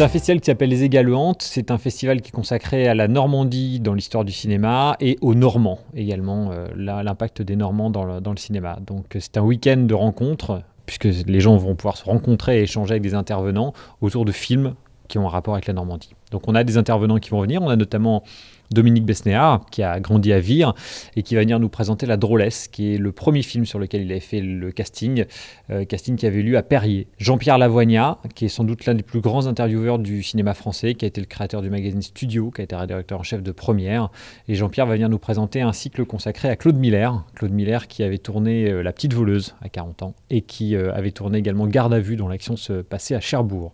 C'est un festival qui s'appelle Les Hantes, C'est un festival qui est consacré à la Normandie dans l'histoire du cinéma et aux Normands également, euh, l'impact des Normands dans dans le cinéma. Donc euh, c'est un week-end de rencontres, puisque les gens vont pouvoir se rencontrer et échanger avec des intervenants autour de films qui ont un rapport avec la Normandie. Donc on a des intervenants qui vont venir, on a notamment Dominique Besnéard, qui a grandi à Vire et qui va venir nous présenter La Drôlesse, qui est le premier film sur lequel il a fait le casting, euh, casting qui avait lieu à Perrier. Jean-Pierre Lavoignat, qui est sans doute l'un des plus grands intervieweurs du cinéma français, qui a été le créateur du magazine Studio, qui a été rédacteur en chef de Première. Et Jean-Pierre va venir nous présenter un cycle consacré à Claude Miller, Claude Miller qui avait tourné euh, La Petite Voleuse à 40 ans et qui euh, avait tourné également Garde à vue, dont l'action se passait à Cherbourg.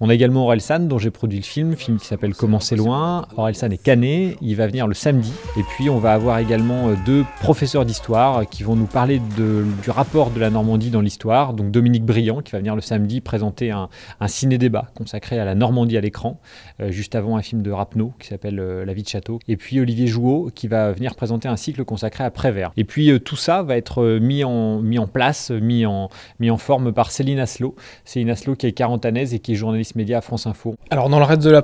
On a également Aurel San, dont j'ai produit le film, film qui s'appelle Comment c'est loin. San est canet, il va venir le samedi. Et puis on va avoir également euh, deux professeurs d'histoire qui vont nous parler du rapport de la Normandie dans l'histoire. Donc Dominique Briand qui va venir le samedi présenter un, ciné-débat consacré à la Normandie à l'écran, euh, juste avant un film de Rapneau qui s'appelle euh, La vie de château. Et puis Olivier Jouot qui va venir présenter un cycle consacré à Prévert. Et puis tout ça va être mis en, mis en place, mis en, mis en forme par Céline Aslo. Céline Aslo qui est quarantanaise et qui est journaliste média à France Info. Alors dans le reste de la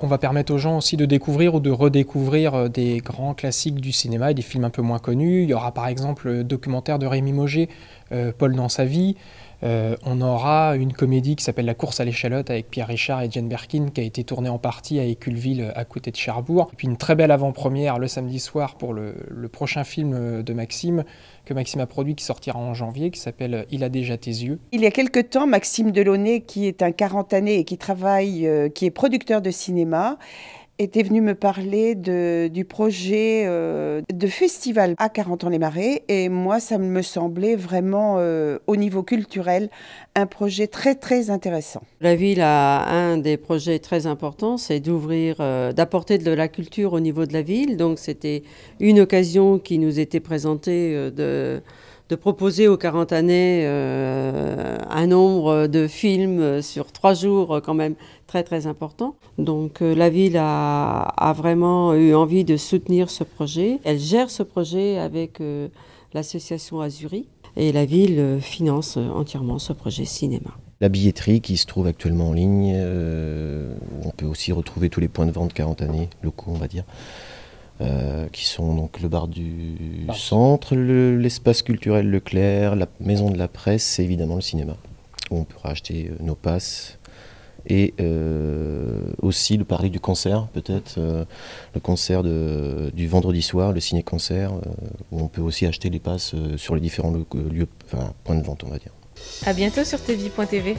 on va, permettre aux gens aussi de découvrir ou de redécouvrir euh, des grands classiques du cinéma et des films un peu moins connus. Il y aura par exemple le documentaire de Rémi Moget, euh, Paul dans sa vie. Euh, on aura une comédie qui s'appelle La course à l'échalote avec Pierre Richard et Jane berkin qui a été tournée en partie à Éculeville euh, à côté de Cherbourg. Et puis une très belle avant-première le samedi soir pour le, prochain film euh, de Maxime que Maxime a produit qui sortira en janvier qui s'appelle Il a déjà tes yeux. Il y a quelque temps, Maxime Delaunay qui est un 40 et qui travaille, qui est producteur de cinéma, était venu me parler de, du projet euh, de festival à 40 ans les marais et moi ça me semblait vraiment euh, au niveau culturel un projet très très intéressant. La ville a un des projets très importants, c'est d'ouvrir, euh, d'apporter de la culture au niveau de la ville. Donc c'était une occasion qui nous était présentée de de proposer aux 40 années euh, un nombre de films sur trois jours euh, quand même très très important. Donc euh, la ville a, vraiment eu envie de soutenir ce projet. Elle gère ce projet avec l'association Azuri et la ville finance entièrement ce projet cinéma. La billetterie qui se trouve actuellement en ligne, on peut aussi retrouver tous les points de vente 40 années locaux on va dire. Euh, qui sont donc le bar du centre, l'espace culturel Leclerc, la maison de la presse et évidemment le cinéma, où on pourra acheter euh, nos passes. Et euh, aussi le parler du concert, peut-être, le concert de, du vendredi soir, le ciné-concert, où on peut aussi acheter les passes sur les différents lieux, enfin, points de vente, on va dire. À bientôt sur tv.tv.